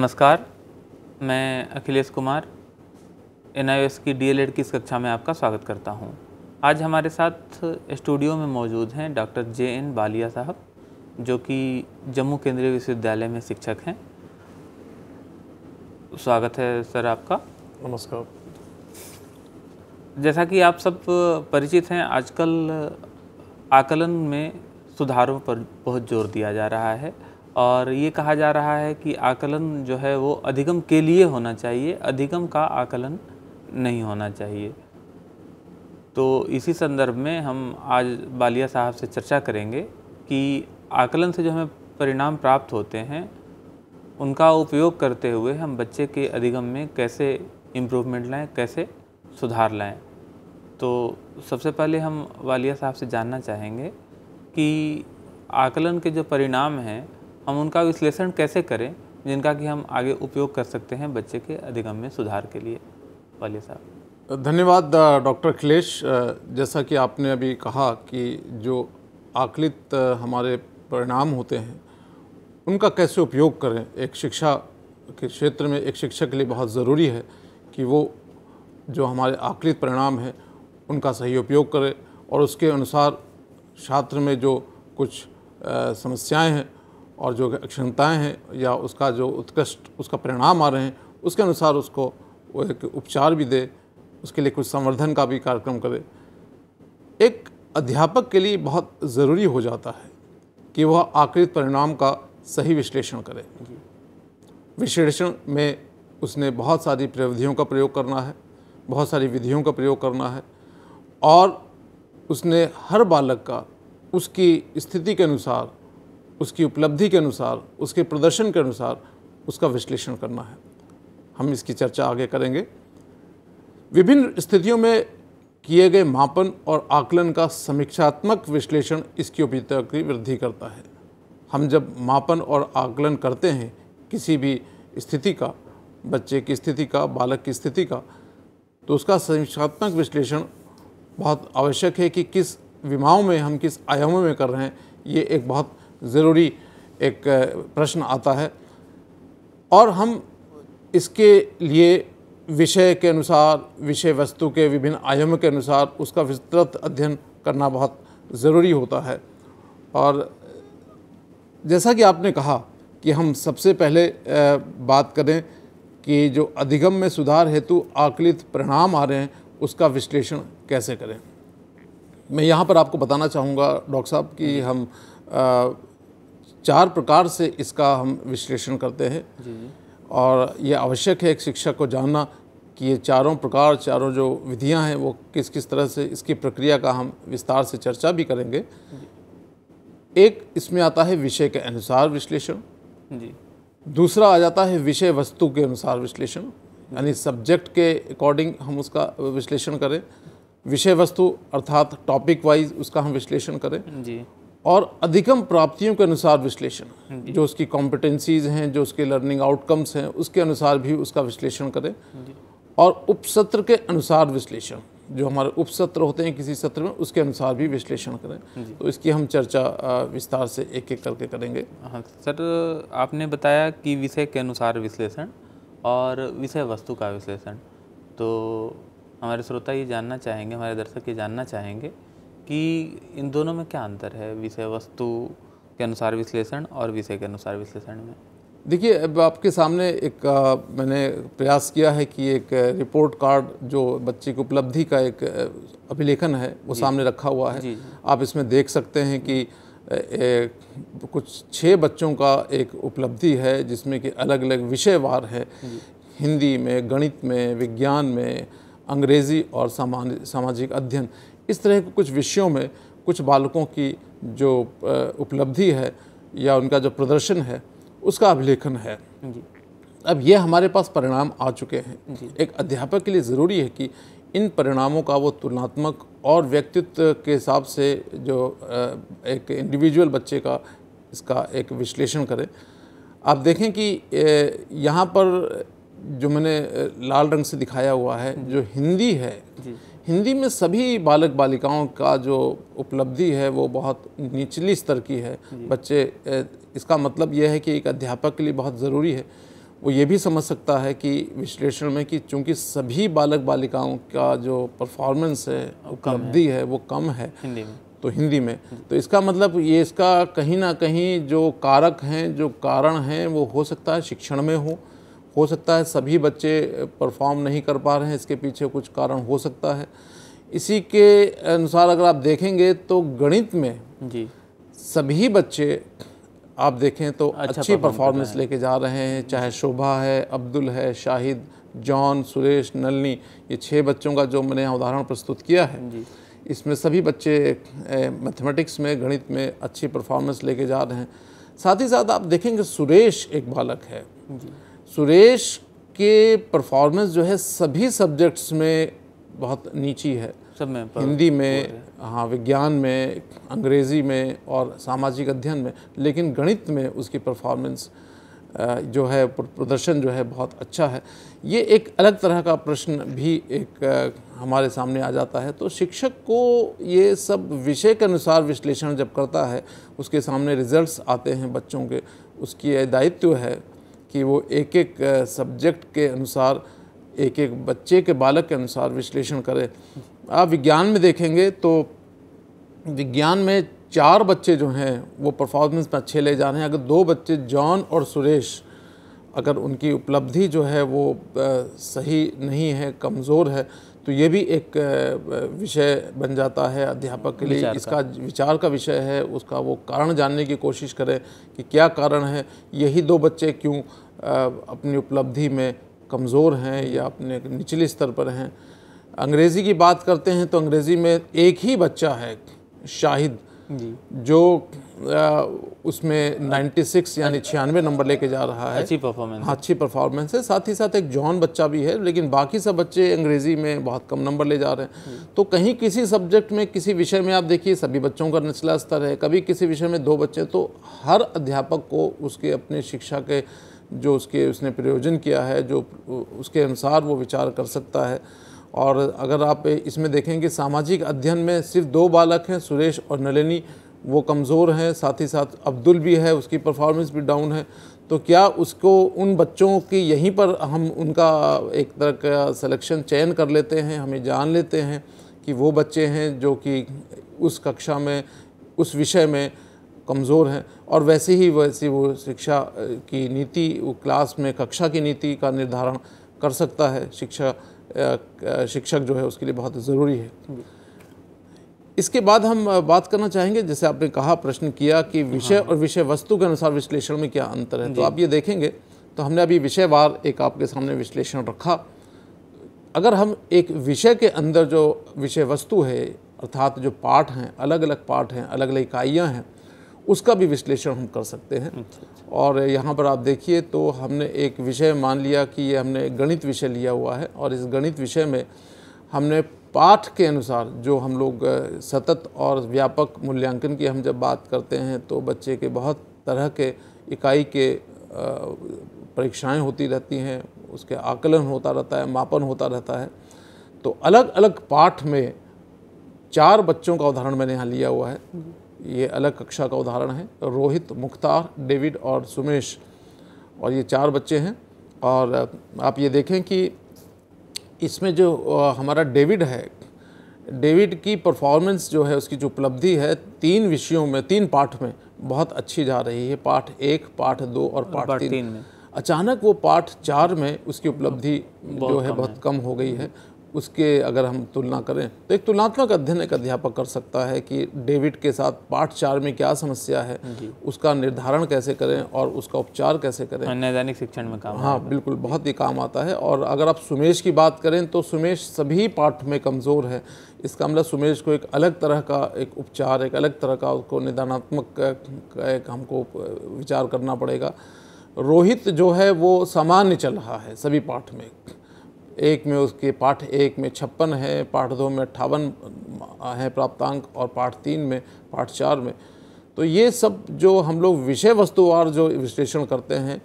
नमस्कार मैं अखिलेश कुमार एन की डी की इस कक्षा में आपका स्वागत करता हूं। आज हमारे साथ स्टूडियो में मौजूद हैं डॉक्टर जे एन बालिया साहब जो कि जम्मू केंद्रीय विश्वविद्यालय में शिक्षक हैं स्वागत है सर आपका नमस्कार जैसा कि आप सब परिचित हैं आजकल आकलन में सुधारों पर बहुत जोर दिया जा रहा है और ये कहा जा रहा है कि आकलन जो है वो अधिगम के लिए होना चाहिए अधिगम का आकलन नहीं होना चाहिए तो इसी संदर्भ में हम आज बालिया साहब से चर्चा करेंगे कि आकलन से जो हमें परिणाम प्राप्त होते हैं उनका उपयोग करते हुए हम बच्चे के अधिगम में कैसे इम्प्रूवमेंट लाएं कैसे सुधार लाएं तो सबसे पहले हम वालिया साहब से जानना चाहेंगे कि आकलन के जो परिणाम हैं हम उनका विश्लेषण कैसे करें जिनका कि हम आगे उपयोग कर सकते हैं बच्चे के अधिगम में सुधार के लिए वाले साहब धन्यवाद डॉक्टर अखिलेश जैसा कि आपने अभी कहा कि जो आकलित हमारे परिणाम होते हैं उनका कैसे उपयोग करें एक शिक्षा के क्षेत्र में एक शिक्षक के लिए बहुत ज़रूरी है कि वो जो हमारे आकलित परिणाम हैं उनका सही उपयोग करें और उसके अनुसार छात्र में जो कुछ समस्याएं हैं और जो क्षमताएँ हैं या उसका जो उत्कृष्ट उसका परिणाम आ रहे हैं उसके अनुसार उसको वो एक उपचार भी दे उसके लिए कुछ संवर्धन का भी कार्यक्रम करे एक अध्यापक के लिए बहुत ज़रूरी हो जाता है कि वह आकृत परिणाम का सही विश्लेषण करे विश्लेषण में उसने बहुत सारी प्रविधियों का प्रयोग करना है बहुत सारी विधियों का प्रयोग करना है और उसने हर बालक का उसकी स्थिति के अनुसार उसकी उपलब्धि के अनुसार उसके प्रदर्शन के अनुसार उसका विश्लेषण करना है हम इसकी चर्चा आगे करेंगे विभिन्न स्थितियों में किए गए मापन और आकलन का समीक्षात्मक विश्लेषण इसकी उपयोगिता की वृद्धि करता है हम जब मापन और आकलन करते हैं किसी भी स्थिति का बच्चे की स्थिति का बालक की स्थिति का तो उसका समीक्षात्मक विश्लेषण बहुत आवश्यक है कि किस विमाओं में हम किस आयामों में कर रहे हैं ये एक बहुत ज़रूरी एक प्रश्न आता है और हम इसके लिए विषय के अनुसार विषय वस्तु के विभिन्न आयामों के अनुसार उसका विस्तृत अध्ययन करना बहुत ज़रूरी होता है और जैसा कि आपने कहा कि हम सबसे पहले बात करें कि जो अधिगम में सुधार हेतु आकलित परिणाम आ रहे हैं उसका विश्लेषण कैसे करें मैं यहाँ पर आपको बताना चाहूँगा डॉक्टर साहब कि हम चार प्रकार से इसका हम विश्लेषण करते हैं और ये आवश्यक है एक शिक्षक को जानना कि ये चारों प्रकार चारों जो विधियां हैं वो किस किस तरह से इसकी प्रक्रिया का हम विस्तार से चर्चा भी करेंगे एक इसमें आता है विषय के अनुसार विश्लेषण जी दूसरा आ जाता है विषय वस्तु के अनुसार विश्लेषण यानी सब्जेक्ट के अकॉर्डिंग हम उसका विश्लेषण करें विषय वस्तु अर्थात टॉपिक वाइज उसका हम विश्लेषण करें जी और अधिकम प्राप्तियों के अनुसार विश्लेषण जो उसकी कॉम्पिटेंसीज हैं जो उसके लर्निंग आउटकम्स हैं उसके अनुसार भी उसका विश्लेषण करें और उपसत्र के अनुसार विश्लेषण जो हमारे उपसत्र होते हैं किसी सत्र में उसके अनुसार भी विश्लेषण करें तो इसकी हम चर्चा विस्तार से एक एक करके करेंगे हाँ सर आपने बताया कि विषय के अनुसार विश्लेषण और विषय वस्तु का विश्लेषण तो हमारे श्रोता ये जानना चाहेंगे हमारे दर्शक ये जानना चाहेंगे कि इन दोनों में क्या अंतर है विषय वस्तु के अनुसार विश्लेषण और विषय के अनुसार विश्लेषण में देखिए अब आपके सामने एक आ, मैंने प्रयास किया है कि एक रिपोर्ट कार्ड जो बच्चे की उपलब्धि का एक अभिलेखन है वो सामने रखा हुआ है आप इसमें देख सकते हैं कि ए, कुछ छः बच्चों का एक उपलब्धि है जिसमें कि अलग अलग विषयवार है हिंदी में गणित में विज्ञान में अंग्रेज़ी और सामाजिक अध्ययन इस तरह के कुछ विषयों में कुछ बालकों की जो उपलब्धि है या उनका जो प्रदर्शन है उसका अभिलेखन है अब ये हमारे पास परिणाम आ चुके हैं एक अध्यापक के लिए ज़रूरी है कि इन परिणामों का वो तुलनात्मक और व्यक्तित्व के हिसाब से जो एक इंडिविजुअल बच्चे का इसका एक विश्लेषण करें आप देखें कि यहाँ पर जो मैंने लाल रंग से दिखाया हुआ है जो हिंदी है हिंदी में सभी बालक बालिकाओं का जो उपलब्धि है वो बहुत निचली स्तर की है बच्चे इसका मतलब यह है कि एक अध्यापक के लिए बहुत ज़रूरी है वो ये भी समझ सकता है कि विश्लेषण में कि चूंकि सभी बालक बालिकाओं का जो परफॉर्मेंस है उपलब्धि है।, है वो कम है हिंदी में तो हिंदी में तो इसका मतलब ये इसका कहीं ना कहीं जो कारक हैं जो कारण हैं वो हो सकता है शिक्षण में हो हो सकता है सभी बच्चे परफॉर्म नहीं कर पा रहे हैं इसके पीछे कुछ कारण हो सकता है इसी के अनुसार अगर आप देखेंगे तो गणित में जी सभी बच्चे आप देखें तो अच्छा अच्छी परफॉर्मेंस लेके जा रहे हैं चाहे शोभा है अब्दुल है शाहिद जॉन सुरेश नलनी ये छः बच्चों का जो मैंने उदाहरण प्रस्तुत किया है इसमें सभी बच्चे मैथमेटिक्स में गणित में अच्छी परफॉर्मेंस लेके जा रहे हैं साथ ही साथ आप देखेंगे सुरेश एक बालक है सुरेश के परफॉर्मेंस जो है सभी सब्जेक्ट्स में बहुत नीची है सब में हिंदी में हाँ विज्ञान में अंग्रेज़ी में और सामाजिक अध्ययन में लेकिन गणित में उसकी परफॉर्मेंस जो है प्रदर्शन जो है बहुत अच्छा है ये एक अलग तरह का प्रश्न भी एक हमारे सामने आ जाता है तो शिक्षक को ये सब विषय के अनुसार विश्लेषण जब करता है उसके सामने रिजल्ट्स आते हैं बच्चों के उसकी दायित्व है कि वो एक एक सब्जेक्ट के अनुसार एक एक बच्चे के बालक के अनुसार विश्लेषण करें आप विज्ञान में देखेंगे तो विज्ञान में चार बच्चे जो हैं वो परफॉर्मेंस में अच्छे ले जा रहे हैं अगर दो बच्चे जॉन और सुरेश अगर उनकी उपलब्धि जो है वो सही नहीं है कमज़ोर है तो ये भी एक विषय बन जाता है अध्यापक के लिए इसका विचार का विषय है उसका वो कारण जानने की कोशिश करें कि क्या कारण है यही दो बच्चे क्यों अपनी उपलब्धि में कमज़ोर हैं या अपने निचले स्तर पर हैं अंग्रेज़ी की बात करते हैं तो अंग्रेज़ी में एक ही बच्चा है शाहिद जी जो उसमें 96 यानी छियानवे नंबर लेके जा रहा है अच्छी परफॉर्मेंस हाँ, अच्छी परफॉर्मेंस है साथ ही साथ एक जॉन बच्चा भी है लेकिन बाकी सब बच्चे अंग्रेज़ी में बहुत कम नंबर ले जा रहे हैं हम्म। तो कहीं किसी सब्जेक्ट में किसी विषय में आप देखिए सभी बच्चों का निचला स्तर है कभी किसी विषय में दो बच्चे तो हर अध्यापक को उसके अपने शिक्षा के जो उसके उसने प्रयोजन किया है जो उसके अनुसार वो विचार कर सकता है और अगर आप इसमें देखेंगे सामाजिक अध्ययन में सिर्फ दो बालक हैं सुरेश और नलिनी वो कमज़ोर हैं साथ ही साथ अब्दुल भी है उसकी परफॉर्मेंस भी डाउन है तो क्या उसको उन बच्चों की यहीं पर हम उनका एक तरह का सिलेक्शन चयन कर लेते हैं हमें जान लेते हैं कि वो बच्चे हैं जो कि उस कक्षा में उस विषय में कमज़ोर हैं और वैसे ही वैसे वो शिक्षा की नीति वो क्लास में कक्षा की नीति का निर्धारण कर सकता है शिक्षा शिक्षक जो है उसके लिए बहुत ज़रूरी है इसके बाद हम बात करना चाहेंगे जैसे आपने कहा प्रश्न किया कि विषय हाँ। और विषय वस्तु के अनुसार विश्लेषण में क्या अंतर है तो आप ये देखेंगे तो हमने अभी विषयवार एक आपके सामने विश्लेषण रखा अगर हम एक विषय के अंदर जो विषय वस्तु है अर्थात जो पाठ हैं अलग अलग पाठ हैं अलग अलग इकाइयाँ हैं उसका भी विश्लेषण हम कर सकते हैं अच्छा, अच्छा। और यहाँ पर आप देखिए तो हमने एक विषय मान लिया कि ये हमने गणित विषय लिया हुआ है और इस गणित विषय में हमने पाठ के अनुसार जो हम लोग सतत और व्यापक मूल्यांकन की हम जब बात करते हैं तो बच्चे के बहुत तरह के इकाई के परीक्षाएं होती रहती हैं उसके आकलन होता रहता है मापन होता रहता है तो अलग अलग पाठ में चार बच्चों का उदाहरण मैंने यहाँ लिया हुआ है ये अलग कक्षा का उदाहरण है रोहित मुख्तार डेविड और सुमेश और ये चार बच्चे हैं और आप ये देखें कि इसमें जो हमारा डेविड है डेविड की परफॉर्मेंस जो है उसकी जो उपलब्धि है तीन विषयों में तीन पाठ में बहुत अच्छी जा रही है पाठ एक पाठ दो और पाठ तीन, में अचानक वो पाठ चार में उसकी उपलब्धि जो है बहुत कम हो गई है उसके अगर हम तुलना करें तो एक तुलनात्मक अध्ययन एक अध्यापक कर सकता है कि डेविड के साथ पाठ चार में क्या समस्या है उसका निर्धारण कैसे करें और उसका उपचार कैसे करें नैदानिक शिक्षण में काम हाँ बिल्कुल बहुत ही काम आता है और अगर आप सुमेश की बात करें तो सुमेश सभी पाठ में कमज़ोर है इसका मतलब सुमेश को एक अलग तरह का एक उपचार एक अलग तरह का उसको निदानात्मक एक हमको विचार करना पड़ेगा रोहित जो है वो सामान्य चल रहा है सभी पाठ में एक में उसके पाठ एक में छप्पन है पाठ दो में अट्ठावन है प्राप्तांक और पाठ तीन में पाठ चार में तो ये सब जो हम लोग विषय वस्तुवार जो विश्लेषण करते हैं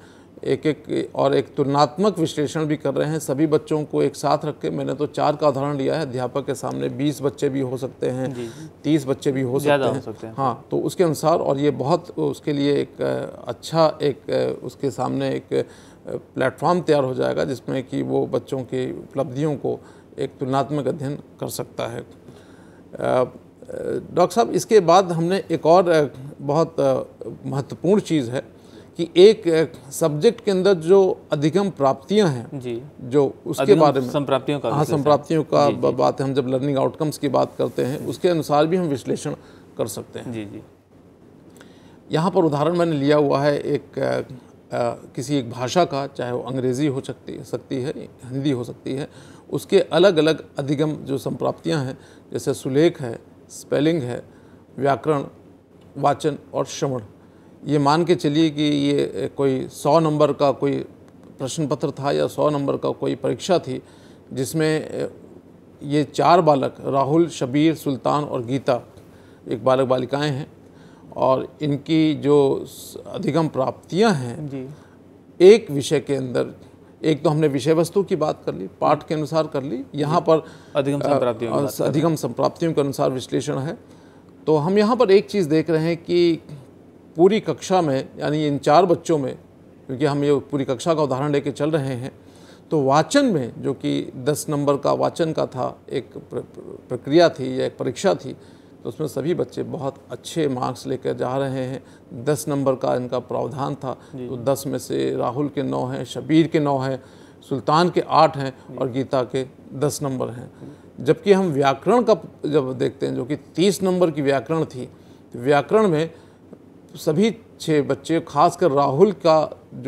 एक एक और एक तुलनात्मक विश्लेषण भी कर रहे हैं सभी बच्चों को एक साथ रख के मैंने तो चार का उदाहरण लिया है अध्यापक के सामने बीस बच्चे भी हो सकते हैं तीस बच्चे भी हो सकते, हैं। हो सकते हैं हाँ तो उसके अनुसार और ये बहुत उसके लिए एक अच्छा एक उसके सामने एक प्लेटफॉर्म तैयार हो जाएगा जिसमें कि वो बच्चों की उपलब्धियों को एक तुलनात्मक अध्ययन कर सकता है डॉक्टर साहब इसके बाद हमने एक और बहुत महत्वपूर्ण चीज़ है कि एक, सब्जेक्ट के अंदर जो अधिगम प्राप्तियां हैं जी जो उसके बारे में संप्राप्तियों का हाँ संप्राप्तियों का जी, बात है हम जब लर्निंग आउटकम्स की बात करते हैं उसके अनुसार भी हम विश्लेषण कर सकते हैं जी जी यहाँ पर उदाहरण मैंने लिया हुआ है एक किसी एक भाषा का चाहे वो अंग्रेज़ी हो सकती सकती है हिंदी हो सकती है उसके अलग अलग अधिगम जो संप्राप्तियाँ हैं जैसे सुलेख है स्पेलिंग है व्याकरण वाचन और श्रवण ये मान के चलिए कि ये कोई सौ नंबर का कोई प्रश्न पत्र था या सौ नंबर का कोई परीक्षा थी जिसमें ये चार बालक राहुल शबीर सुल्तान और गीता एक बालक बालिकाएं हैं और इनकी जो अधिगम प्राप्तियां हैं एक विषय के अंदर एक तो हमने विषय वस्तु की बात कर ली पाठ के अनुसार कर ली यहाँ पर अधिगम संप्राप्तियों अधिगम संप्राप्तियों के अनुसार विश्लेषण है तो हम यहाँ पर एक चीज़ देख रहे हैं कि पूरी कक्षा में यानी इन चार बच्चों में क्योंकि हम ये पूरी कक्षा का उदाहरण लेके चल रहे हैं तो वाचन में जो कि दस नंबर का वाचन का था एक प्रक्रिया थी या एक परीक्षा थी तो उसमें सभी बच्चे बहुत अच्छे मार्क्स लेकर जा रहे हैं दस नंबर का इनका प्रावधान था तो दस में से राहुल के नौ हैं शबीर के नौ हैं सुल्तान के आठ हैं और गीता के दस नंबर हैं जबकि हम व्याकरण का जब देखते हैं जो कि तीस नंबर की व्याकरण थी तो व्याकरण में सभी छः बच्चे खासकर राहुल का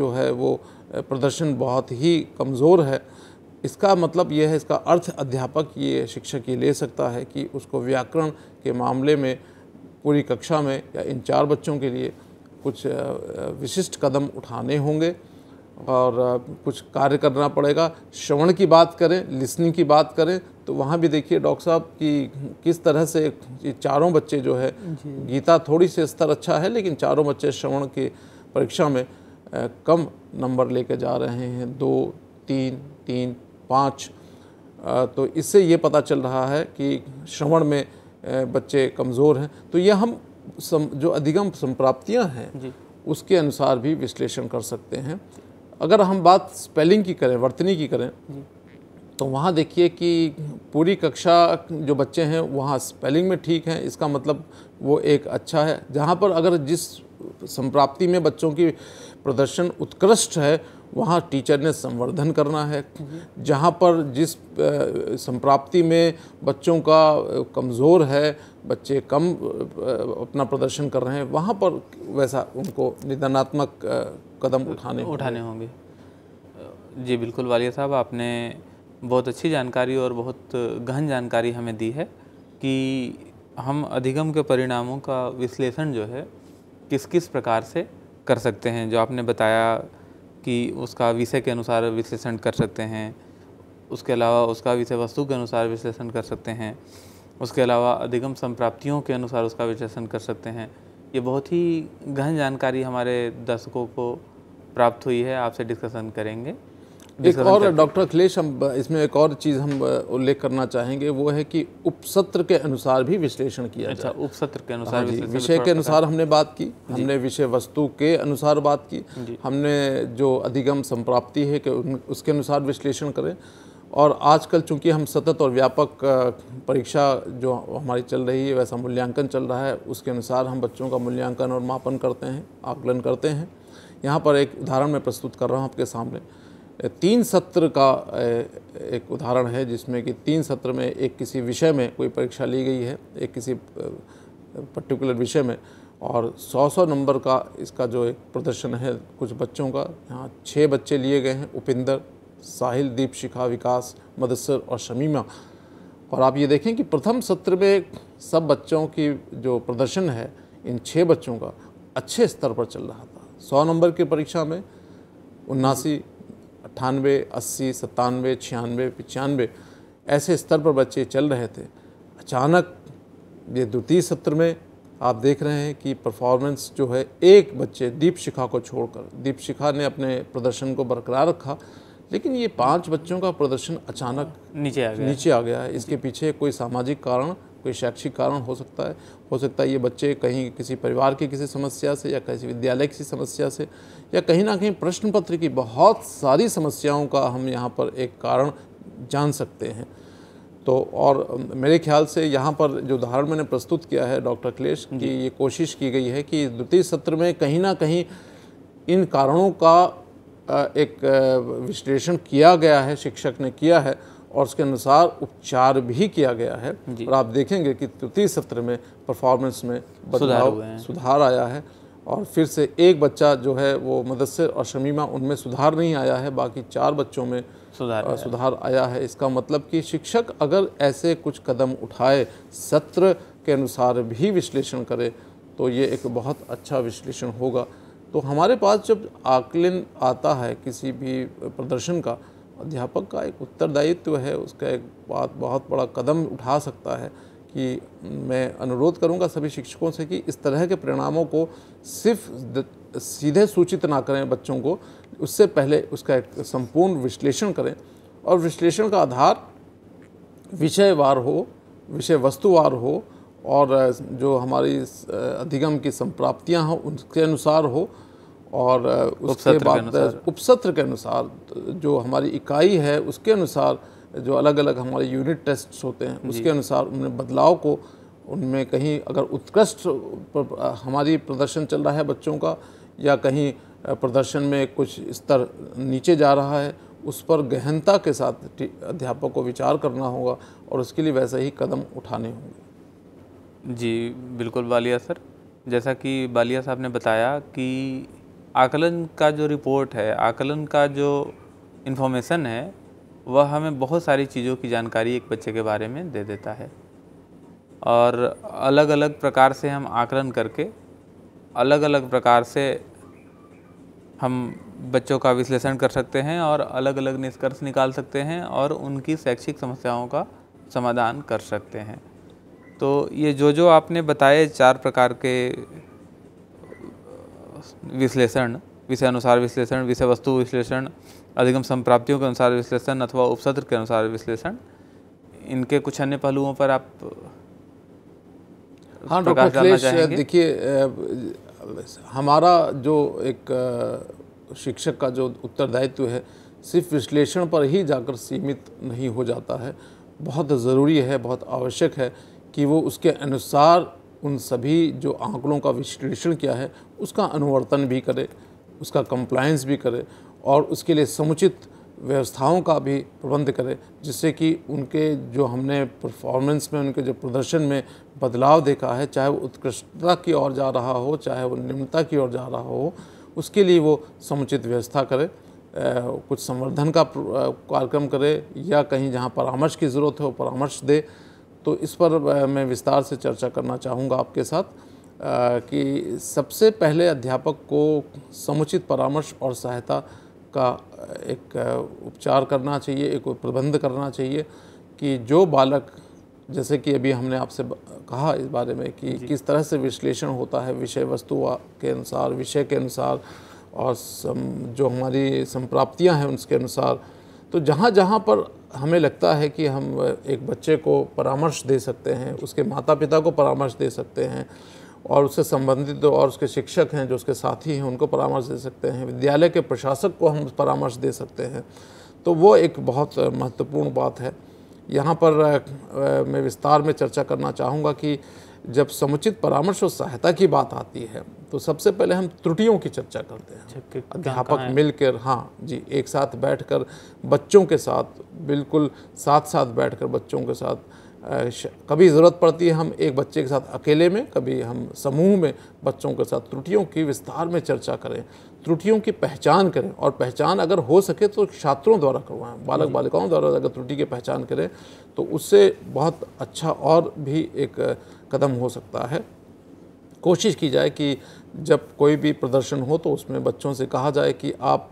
जो है वो प्रदर्शन बहुत ही कमज़ोर है इसका मतलब यह है इसका अर्थ अध्यापक ये शिक्षक ये ले सकता है कि उसको व्याकरण के मामले में पूरी कक्षा में या इन चार बच्चों के लिए कुछ विशिष्ट कदम उठाने होंगे और कुछ कार्य करना पड़ेगा श्रवण की बात करें लिसनिंग की बात करें तो वहाँ भी देखिए डॉक्टर साहब कि किस तरह से ये चारों बच्चे जो है गीता थोड़ी से स्तर अच्छा है लेकिन चारों बच्चे श्रवण के परीक्षा में कम नंबर लेके जा रहे हैं दो तीन तीन पाँच तो इससे ये पता चल रहा है कि श्रवण में बच्चे कमज़ोर हैं तो यह हम सम, जो अधिगम संप्राप्तियाँ हैं उसके अनुसार भी विश्लेषण कर सकते हैं अगर हम बात स्पेलिंग की करें वर्तनी की करें तो वहाँ देखिए कि पूरी कक्षा जो बच्चे हैं वहाँ स्पेलिंग में ठीक हैं इसका मतलब वो एक अच्छा है जहाँ पर अगर जिस संप्राप्ति में बच्चों की प्रदर्शन उत्कृष्ट है वहाँ टीचर ने संवर्धन करना है जहाँ पर जिस संप्राप्ति में बच्चों का कमज़ोर है बच्चे कम अपना प्रदर्शन कर रहे हैं वहाँ पर वैसा उनको निदानात्मक कदम उठाने उठाने होंगे जी बिल्कुल वालिया साहब आपने बहुत अच्छी जानकारी और बहुत गहन जानकारी हमें दी है कि हम अधिगम के परिणामों का विश्लेषण जो है किस किस प्रकार से कर सकते हैं जो आपने बताया कि उसका विषय के अनुसार विश्लेषण कर सकते हैं उसके अलावा उसका विषय वस्तु के अनुसार विश्लेषण कर सकते हैं उसके अलावा अधिगम संप्राप्तियों के अनुसार उसका विश्लेषण कर सकते हैं ये बहुत ही गहन जानकारी हमारे दर्शकों को प्राप्त हुई है आपसे डिस्कशन करेंगे एक और डॉक्टर अखिलेश हम इसमें एक और चीज़ हम उल्लेख करना चाहेंगे वो है कि उपसत्र के अनुसार भी विश्लेषण किया अच्छा उपसत्र के अनुसार हाँ विषय के अनुसार हमने बात की हमने विषय वस्तु के अनुसार बात की हमने जो अधिगम संप्राप्ति है कि उसके अनुसार विश्लेषण करें और आजकल चूंकि हम सतत और व्यापक परीक्षा जो हमारी चल रही है वैसा मूल्यांकन चल रहा है उसके अनुसार हम बच्चों का मूल्यांकन और मापन करते हैं आकलन करते हैं यहाँ पर एक उदाहरण मैं प्रस्तुत कर रहा हूँ आपके सामने तीन सत्र का एक उदाहरण है जिसमें कि तीन सत्र में एक किसी विषय में कोई परीक्षा ली गई है एक किसी पर्टिकुलर विषय में और सौ सौ नंबर का इसका जो एक प्रदर्शन है कुछ बच्चों का यहाँ छः बच्चे लिए गए हैं उपिंदर साहिल दीप शिखा विकास मदसर और शमीमा और आप ये देखें कि प्रथम सत्र में सब बच्चों की जो प्रदर्शन है इन छः बच्चों का अच्छे स्तर पर चल रहा था सौ नंबर की परीक्षा में उन्नासी अट्ठानवे अस्सी सत्तानवे छियानवे पचानवे ऐसे स्तर पर बच्चे चल रहे थे अचानक ये द्वितीय सत्र में आप देख रहे हैं कि परफॉर्मेंस जो है एक बच्चे दीप शिखा को छोड़कर दीप शिखा ने अपने प्रदर्शन को बरकरार रखा लेकिन ये पांच बच्चों का प्रदर्शन अचानक नीचे आ गया नीचे आ गया है इसके पीछे कोई सामाजिक कारण कोई शैक्षिक कारण हो सकता है हो सकता है ये बच्चे कहीं किसी परिवार की किसी समस्या से या किसी विद्यालय की समस्या से या कहीं ना कहीं प्रश्न पत्र की बहुत सारी समस्याओं का हम यहाँ पर एक कारण जान सकते हैं तो और मेरे ख्याल से यहाँ पर जो उदाहरण मैंने प्रस्तुत किया है डॉक्टर अखिलेश की ये कोशिश की गई है कि द्वितीय सत्र में कहीं ना कहीं इन कारणों का एक विश्लेषण किया गया है शिक्षक ने किया है और उसके अनुसार उपचार भी किया गया है और आप देखेंगे कि तृतीय सत्र में परफॉर्मेंस में बदलाव सुधार आया है और फिर से एक बच्चा जो है वो मदसर और शमीमा उनमें सुधार नहीं आया है बाकी चार बच्चों में सुधार आया। सुधार आया है इसका मतलब कि शिक्षक अगर ऐसे कुछ कदम उठाए सत्र के अनुसार भी विश्लेषण करे तो ये एक बहुत अच्छा विश्लेषण होगा तो हमारे पास जब आकलन आता है किसी भी प्रदर्शन का अध्यापक का एक उत्तरदायित्व है उसका एक बात बहुत बड़ा कदम उठा सकता है कि मैं अनुरोध करूंगा सभी शिक्षकों से कि इस तरह के परिणामों को सिर्फ सीधे सूचित ना करें बच्चों को उससे पहले उसका एक संपूर्ण विश्लेषण करें और विश्लेषण का आधार विषयवार हो विषय वस्तुवार हो और जो हमारी अधिगम की संप्राप्तियां हों उनके अनुसार हो और उसके बाद उपसत्र के अनुसार जो हमारी इकाई है उसके अनुसार जो अलग अलग हमारे यूनिट टेस्ट होते हैं उसके अनुसार उन बदलाव को उनमें कहीं अगर उत्कृष्ट हमारी प्रदर्शन चल रहा है बच्चों का या कहीं प्रदर्शन में कुछ स्तर नीचे जा रहा है उस पर गहनता के साथ अध्यापक को विचार करना होगा और उसके लिए वैसे ही कदम उठाने होंगे जी बिल्कुल बालिया सर जैसा कि बालिया साहब ने बताया कि आकलन का जो रिपोर्ट है आकलन का जो इन्फॉर्मेशन है वह हमें बहुत सारी चीज़ों की जानकारी एक बच्चे के बारे में दे देता है और अलग अलग प्रकार से हम आकलन करके अलग अलग प्रकार से हम बच्चों का विश्लेषण कर सकते हैं और अलग अलग निष्कर्ष निकाल सकते हैं और उनकी शैक्षिक समस्याओं का समाधान कर सकते हैं तो ये जो जो आपने बताए चार प्रकार के विश्लेषण विषय अनुसार विश्लेषण विषय वस्तु विश्लेषण अधिगम संप्राप्तियों के अनुसार विश्लेषण अथवा उपसत्र के अनुसार विश्लेषण इनके कुछ अन्य पहलुओं पर आप हाँ डॉक्टर देखिए हमारा जो एक शिक्षक का जो उत्तरदायित्व है सिर्फ विश्लेषण पर ही जाकर सीमित नहीं हो जाता है बहुत ज़रूरी है बहुत आवश्यक है कि वो उसके अनुसार उन सभी जो आंकड़ों का विश्लेषण किया है उसका अनुवर्तन भी करे उसका कंप्लायंस भी करे और उसके लिए समुचित व्यवस्थाओं का भी प्रबंध करें जिससे कि उनके जो हमने परफॉर्मेंस में उनके जो प्रदर्शन में बदलाव देखा है चाहे वो उत्कृष्टता की ओर जा रहा हो चाहे वो निम्नता की ओर जा रहा हो उसके लिए वो समुचित व्यवस्था करे कुछ संवर्धन का कार्यक्रम करे या कहीं जहाँ परामर्श की ज़रूरत हो परामर्श दे तो इस पर मैं विस्तार से चर्चा करना चाहूँगा आपके साथ कि सबसे पहले अध्यापक को समुचित परामर्श और सहायता का एक उपचार करना चाहिए एक प्रबंध करना चाहिए कि जो बालक जैसे कि अभी हमने आपसे कहा इस बारे में कि किस तरह से विश्लेषण होता है विषय वस्तु के अनुसार विषय के अनुसार और सम, जो हमारी संप्राप्तियां हैं उसके अनुसार तो जहाँ जहाँ पर हमें लगता है कि हम एक बच्चे को परामर्श दे सकते हैं उसके माता पिता को परामर्श दे सकते हैं और उससे संबंधित और उसके शिक्षक हैं जो उसके साथी हैं उनको परामर्श दे सकते हैं विद्यालय के प्रशासक को हम परामर्श दे सकते हैं तो वो एक बहुत महत्वपूर्ण बात है यहाँ पर मैं विस्तार में चर्चा करना चाहूँगा कि जब समुचित परामर्श और सहायता की बात आती है तो सबसे पहले हम त्रुटियों की चर्चा करते हैं अध्यापक मिलकर हाँ जी एक साथ बैठकर बच्चों के साथ बिल्कुल साथ साथ बैठकर बच्चों के साथ कभी ज़रूरत पड़ती है हम एक बच्चे के साथ अकेले में कभी हम समूह में बच्चों के साथ त्रुटियों की विस्तार में चर्चा करें त्रुटियों की पहचान करें और पहचान अगर हो सके तो छात्रों द्वारा करवाएं बालक हम्म। बालिकाओं द्वारा अगर त्रुटि की पहचान करें तो उससे बहुत अच्छा और भी एक कदम हो सकता है कोशिश की जाए कि जब कोई भी प्रदर्शन हो तो उसमें बच्चों से कहा जाए कि आप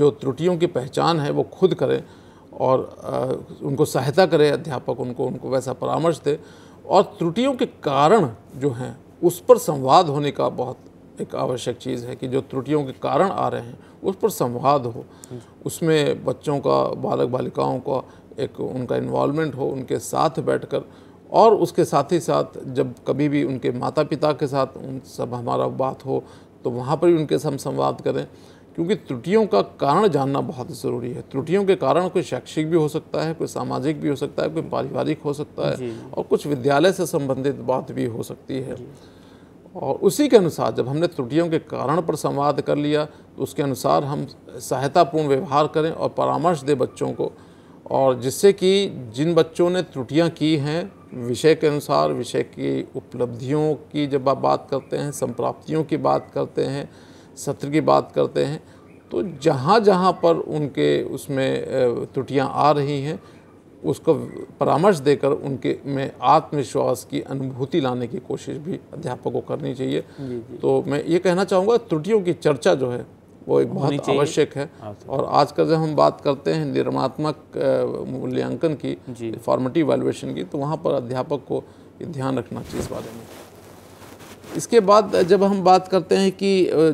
जो त्रुटियों की पहचान है वो खुद करें और आ, उनको सहायता करे अध्यापक उनको उनको वैसा परामर्श दे और त्रुटियों के कारण जो हैं उस पर संवाद होने का बहुत एक आवश्यक चीज़ है कि जो त्रुटियों के कारण आ रहे हैं उस पर संवाद हो उसमें बच्चों का बालक बालिकाओं का एक उनका इन्वॉलमेंट हो उनके साथ बैठकर और उसके साथ ही साथ जब कभी भी उनके माता पिता के साथ उन सब हमारा बात हो तो वहाँ पर भी उनके हम संवाद करें क्योंकि त्रुटियों का कारण जानना बहुत ज़रूरी है त्रुटियों के कारण कोई शैक्षिक भी हो सकता है कोई सामाजिक भी हो सकता है कोई पारिवारिक हो सकता है और कुछ विद्यालय से संबंधित बात भी हो सकती है और उसी के अनुसार जब हमने त्रुटियों के कारण पर संवाद कर लिया तो उसके अनुसार हम सहायतापूर्ण व्यवहार करें और परामर्श दें बच्चों को और जिससे कि जिन बच्चों ने त्रुटियाँ की हैं विषय के अनुसार विषय की उपलब्धियों की जब आप बात करते हैं संप्राप्तियों की बात करते हैं सत्र की बात करते हैं तो जहाँ जहाँ पर उनके उसमें त्रुटियाँ आ रही हैं उसको परामर्श देकर उनके में आत्मविश्वास की अनुभूति लाने की कोशिश भी अध्यापक को करनी चाहिए जी जी। तो मैं ये कहना चाहूँगा त्रुटियों की चर्चा जो है वो एक बहुत आवश्यक है हाँ, और आज का जब हम बात करते हैं निर्मात्मक मूल्यांकन की फॉर्मेटिव वैल्यूएशन की तो वहाँ पर अध्यापक को ध्यान रखना चाहिए इस बारे में इसके बाद जब हम बात करते हैं कि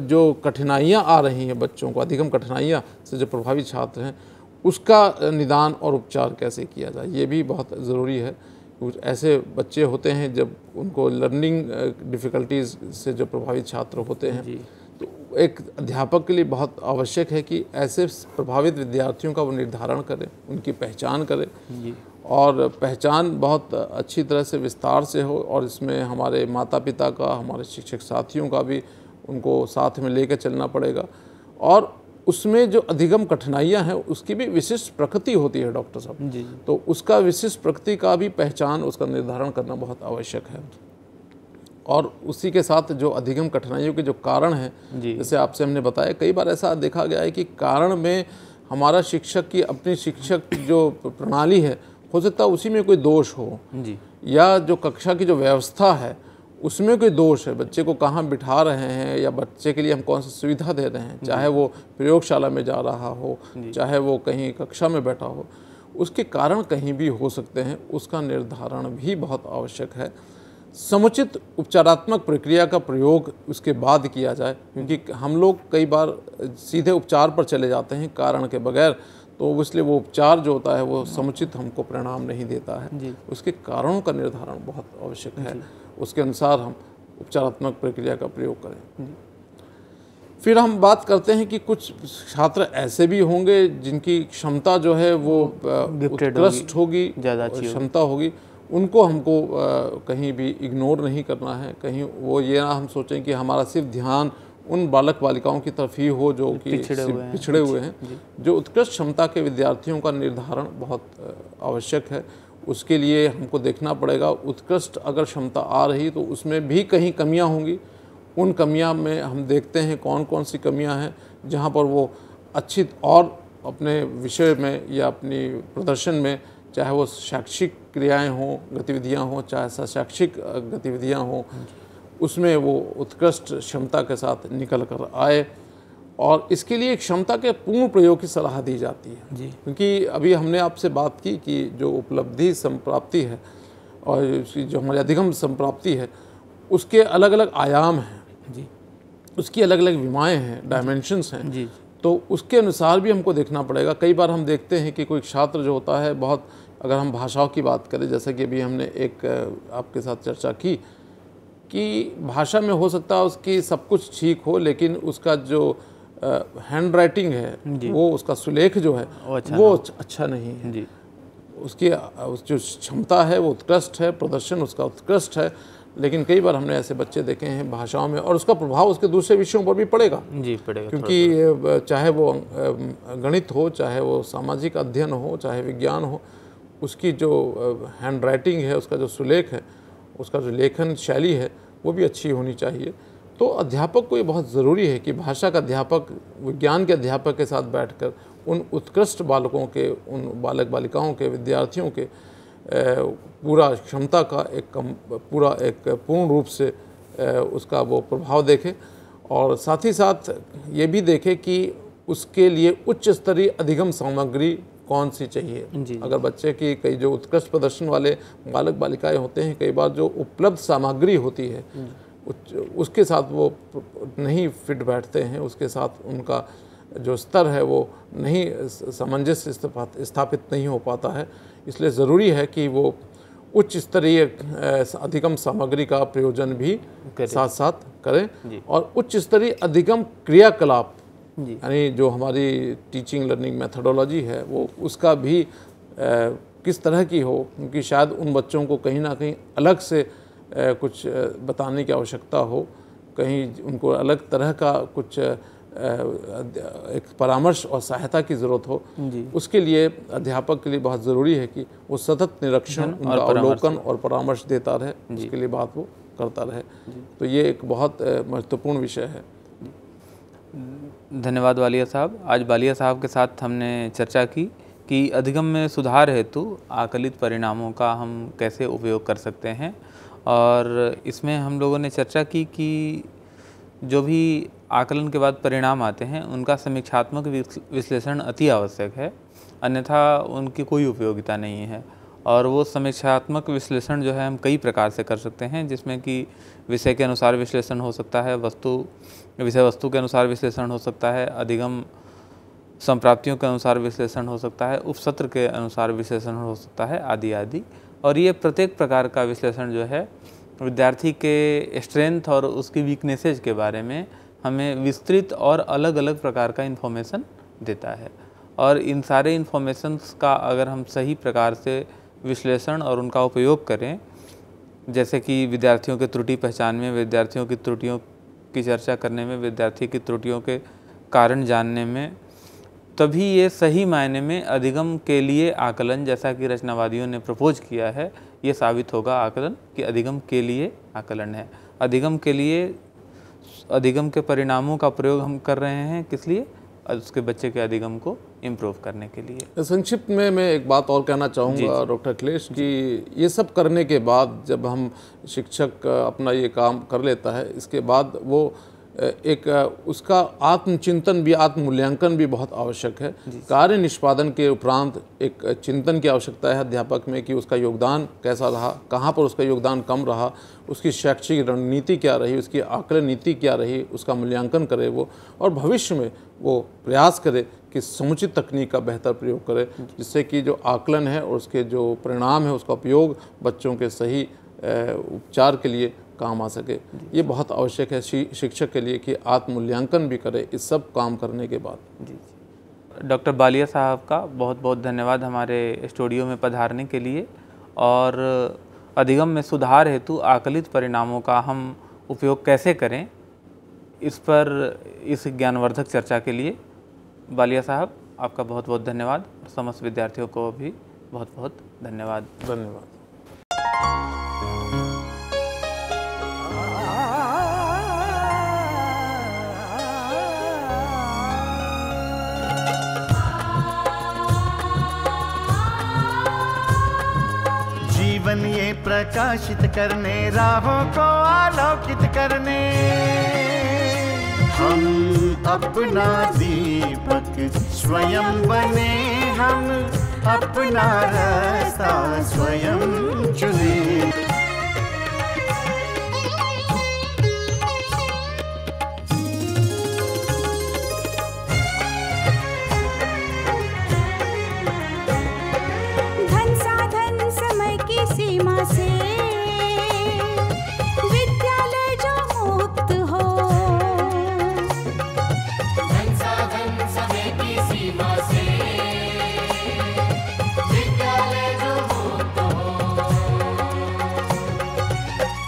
जो कठिनाइयाँ आ रही हैं बच्चों को अधिकम कठिनाइयाँ से जो प्रभावित छात्र हैं उसका निदान और उपचार कैसे किया जाए ये भी बहुत ज़रूरी है कुछ ऐसे बच्चे होते हैं जब उनको लर्निंग डिफ़िकल्टीज़ से जो प्रभावित छात्र होते हैं तो एक अध्यापक के लिए बहुत आवश्यक है कि ऐसे प्रभावित विद्यार्थियों का वो निर्धारण करें उनकी पहचान करें और पहचान बहुत अच्छी तरह से विस्तार से हो और इसमें हमारे माता पिता का हमारे शिक्षक साथियों का भी उनको साथ में लेकर चलना पड़ेगा और उसमें जो अधिगम कठिनाइयां हैं उसकी भी विशिष्ट प्रकृति होती है डॉक्टर साहब जी तो उसका विशिष्ट प्रकृति का भी पहचान उसका निर्धारण करना बहुत आवश्यक है और उसी के साथ जो अधिगम कठिनाइयों के जो कारण हैं जैसे आपसे हमने बताया कई बार ऐसा देखा गया है कि कारण में हमारा शिक्षक की अपनी शिक्षक जो प्रणाली है हो सकता है उसी में कोई दोष हो जी या जो कक्षा की जो व्यवस्था है उसमें कोई दोष है बच्चे को कहाँ बिठा रहे हैं या बच्चे के लिए हम कौन सी सुविधा दे रहे हैं चाहे वो प्रयोगशाला में जा रहा हो चाहे वो कहीं कक्षा में बैठा हो उसके कारण कहीं भी हो सकते हैं उसका निर्धारण भी बहुत आवश्यक है समुचित उपचारात्मक प्रक्रिया का प्रयोग उसके बाद किया जाए क्योंकि हम लोग कई बार सीधे उपचार पर चले जाते हैं कारण के बगैर तो इसलिए वो उपचार जो होता है वो समुचित हमको परिणाम नहीं देता है उसके कारणों का निर्धारण बहुत आवश्यक है उसके अनुसार हम उपचारात्मक प्रक्रिया का प्रयोग करें फिर हम बात करते हैं कि कुछ छात्र ऐसे भी होंगे जिनकी क्षमता जो है वो उत्कृष्ट होगी ज़्यादा क्षमता होगी उनको हमको कहीं भी इग्नोर नहीं करना है कहीं वो ये ना हम सोचें कि हमारा सिर्फ ध्यान उन बालक बालिकाओं की तरफ ही हो जो कि पिछड़े हुए हैं पिछड़े हुए हैं जो उत्कृष्ट क्षमता के विद्यार्थियों का निर्धारण बहुत आवश्यक है उसके लिए हमको देखना पड़ेगा उत्कृष्ट अगर क्षमता आ रही तो उसमें भी कहीं कमियां होंगी उन कमियां में हम देखते हैं कौन कौन सी कमियां हैं जहां पर वो अच्छी और अपने विषय में या अपनी प्रदर्शन में चाहे वो शैक्षिक क्रियाएं हों गतिविधियां हों चाहे शैक्षिक गतिविधियां हों उसमें वो उत्कृष्ट क्षमता के साथ निकल कर आए और इसके लिए क्षमता के पूर्ण प्रयोग की सलाह दी जाती है जी क्योंकि अभी हमने आपसे बात की कि जो उपलब्धि संप्राप्ति है और उसकी जो हमारी अधिगम संप्राप्ति है उसके अलग अलग आयाम हैं जी उसकी अलग अलग विमाएँ हैं डायमेंशनस हैं जी तो उसके अनुसार भी हमको देखना पड़ेगा कई बार हम देखते हैं कि कोई छात्र जो होता है बहुत अगर हम भाषाओं की बात करें जैसे कि अभी हमने एक आपके साथ चर्चा की कि भाषा में हो सकता है उसकी सब कुछ ठीक हो लेकिन उसका जो हैंड राइटिंग है वो उसका सुलेख जो है वो अच्छा, वो अच्छा-, अच्छा नहीं है जी। उसकी उस जो क्षमता है वो उत्कृष्ट है प्रदर्शन उसका उत्कृष्ट है लेकिन कई बार हमने ऐसे बच्चे देखे हैं भाषाओं में और उसका प्रभाव उसके दूसरे विषयों पर भी पड़ेगा जी पड़ेगा क्योंकि चाहे वो गणित हो चाहे वो सामाजिक अध्ययन हो चाहे विज्ञान हो उसकी जो हैंड राइटिंग है उसका जो सुलेख है उसका जो लेखन शैली है वो भी अच्छी होनी चाहिए तो अध्यापक को ये बहुत ज़रूरी है कि भाषा का अध्यापक विज्ञान के अध्यापक के साथ बैठकर उन उत्कृष्ट बालकों के उन बालक बालिकाओं के विद्यार्थियों के पूरा क्षमता का एक कम पूरा एक पूर्ण रूप से उसका वो प्रभाव देखे और साथ ही साथ ये भी देखे कि उसके लिए उच्च स्तरीय अधिगम सामग्री कौन सी चाहिए अगर बच्चे की कई जो उत्कृष्ट प्रदर्शन वाले बालक बालिकाएं होते हैं कई बार जो उपलब्ध सामग्री होती है उसके साथ वो नहीं फिट बैठते हैं उसके साथ उनका जो स्तर है वो नहीं सामंजस्य स्थापित नहीं हो पाता है इसलिए ज़रूरी है कि वो उच्च स्तरीय अधिगम सामग्री का प्रयोजन भी साथ साथ करें और उच्च स्तरीय अधिगम क्रियाकलाप यानी जो हमारी टीचिंग लर्निंग मेथडोलॉजी है वो उसका भी आ, किस तरह की हो क्योंकि शायद उन बच्चों को कहीं ना कहीं अलग से आ, कुछ बताने की आवश्यकता हो कहीं उनको अलग तरह का कुछ एक परामर्श और सहायता की ज़रूरत हो उसके लिए अध्यापक के लिए बहुत ज़रूरी है कि वो सतत निरीक्षण हाँ। उनका अवलोकन और परामर्श देता रहे उसके लिए बात वो करता रहे तो ये एक बहुत महत्वपूर्ण विषय है धन्यवाद वालिया साहब आज वालिया साहब के साथ हमने चर्चा की कि अधिगम में सुधार हेतु आकलित परिणामों का हम कैसे उपयोग कर सकते हैं और इसमें हम लोगों ने चर्चा की कि जो भी आकलन के बाद परिणाम आते हैं उनका समीक्षात्मक विश्लेषण अति आवश्यक है अन्यथा उनकी कोई उपयोगिता नहीं है और वो समीक्षात्मक विश्लेषण जो है हम कई प्रकार से कर सकते हैं जिसमें कि विषय के अनुसार विश्लेषण हो सकता है वस्तु विषय वस्तु के अनुसार विश्लेषण हो सकता है अधिगम संप्राप्तियों के अनुसार विश्लेषण हो सकता है उपसत्र के अनुसार विश्लेषण हो सकता है आदि आदि और ये प्रत्येक प्रकार का विश्लेषण जो है विद्यार्थी के स्ट्रेंथ और उसकी वीकनेसेज के बारे में हमें विस्तृत और अलग अलग प्रकार का इन्फॉर्मेशन देता है और इन सारे इन्फॉर्मेशंस का अगर हम सही प्रकार से विश्लेषण और उनका उपयोग करें जैसे कि विद्यार्थियों के त्रुटि पहचान में विद्यार्थियों की त्रुटियों की चर्चा करने में विद्यार्थी की त्रुटियों के कारण जानने में तभी ये सही मायने में अधिगम के लिए आकलन जैसा कि रचनावादियों ने प्रपोज किया है ये साबित होगा आकलन कि अधिगम के लिए आकलन है अधिगम के लिए अधिगम के परिणामों का प्रयोग हम कर रहे हैं किस लिए उसके बच्चे के अधिगम को इम्प्रूव करने के लिए तो संक्षिप्त में मैं एक बात और कहना चाहूँगा डॉक्टर अखिलेश कि ये सब करने के बाद जब हम शिक्षक अपना ये काम कर लेता है इसके बाद वो एक उसका आत्मचिंतन भी आत्ममूल्यांकन भी बहुत आवश्यक है कार्य निष्पादन के उपरांत एक चिंतन की आवश्यकता है अध्यापक में कि उसका योगदान कैसा रहा कहाँ पर उसका योगदान कम रहा उसकी शैक्षिक रणनीति क्या रही उसकी आकलन नीति क्या रही उसका मूल्यांकन करे वो और भविष्य में वो प्रयास करे कि समुचित तकनीक का बेहतर प्रयोग करे जिससे कि जो आकलन है और उसके जो परिणाम है उसका उपयोग बच्चों के सही उपचार के लिए काम आ सके ये बहुत आवश्यक है शिक्षक के लिए कि आत्मूल्यांकन भी करे इस सब काम करने के बाद जी डॉक्टर बालिया साहब का बहुत बहुत धन्यवाद हमारे स्टूडियो में पधारने के लिए और अधिगम में सुधार हेतु आकलित परिणामों का हम उपयोग कैसे करें इस पर इस ज्ञानवर्धक चर्चा के लिए बालिया साहब आपका बहुत बहुत धन्यवाद और समस्त विद्यार्थियों को भी बहुत बहुत धन्यवाद धन्यवाद जीवन ये प्रकाशित करने राहों को आलोकित करने हम अपना दीपक स्वयं बने हम अपना रास्ता स्वयं चुने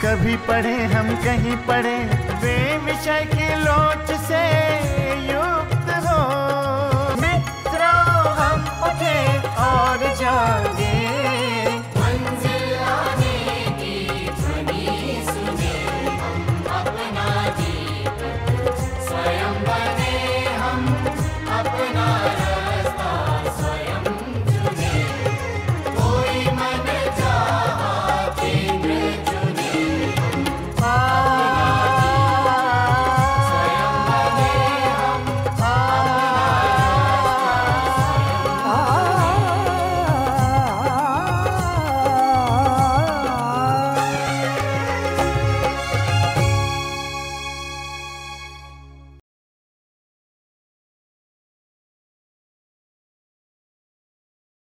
कभी पढ़े हम कहीं पढ़े वे विषय के लोच से युक्त हो मित्रों हम उठे और जागे